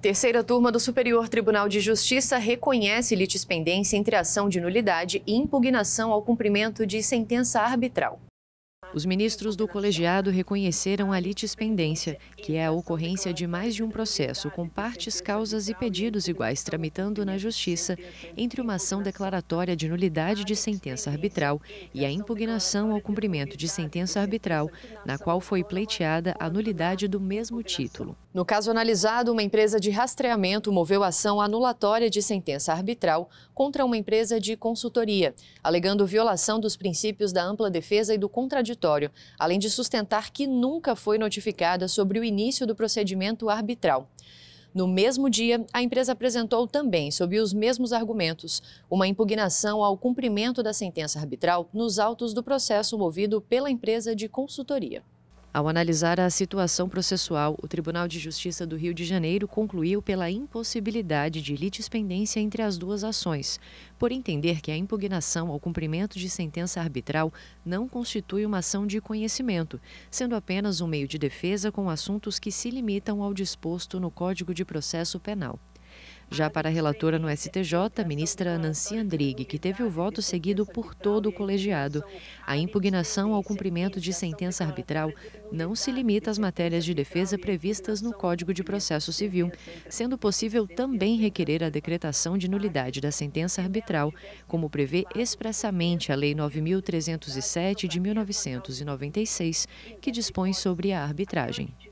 Terceira turma do Superior Tribunal de Justiça reconhece litispendência entre ação de nulidade e impugnação ao cumprimento de sentença arbitral. Os ministros do colegiado reconheceram a litispendência, que é a ocorrência de mais de um processo com partes, causas e pedidos iguais tramitando na Justiça entre uma ação declaratória de nulidade de sentença arbitral e a impugnação ao cumprimento de sentença arbitral, na qual foi pleiteada a nulidade do mesmo título. No caso analisado, uma empresa de rastreamento moveu ação anulatória de sentença arbitral contra uma empresa de consultoria, alegando violação dos princípios da ampla defesa e do contraditório contraditório, além de sustentar que nunca foi notificada sobre o início do procedimento arbitral. No mesmo dia, a empresa apresentou também, sob os mesmos argumentos, uma impugnação ao cumprimento da sentença arbitral nos autos do processo movido pela empresa de consultoria. Ao analisar a situação processual, o Tribunal de Justiça do Rio de Janeiro concluiu pela impossibilidade de litispendência entre as duas ações, por entender que a impugnação ao cumprimento de sentença arbitral não constitui uma ação de conhecimento, sendo apenas um meio de defesa com assuntos que se limitam ao disposto no Código de Processo Penal. Já para a relatora no STJ, ministra Nancy Andrighi, que teve o voto seguido por todo o colegiado, a impugnação ao cumprimento de sentença arbitral não se limita às matérias de defesa previstas no Código de Processo Civil, sendo possível também requerer a decretação de nulidade da sentença arbitral, como prevê expressamente a Lei 9.307 de 1996, que dispõe sobre a arbitragem.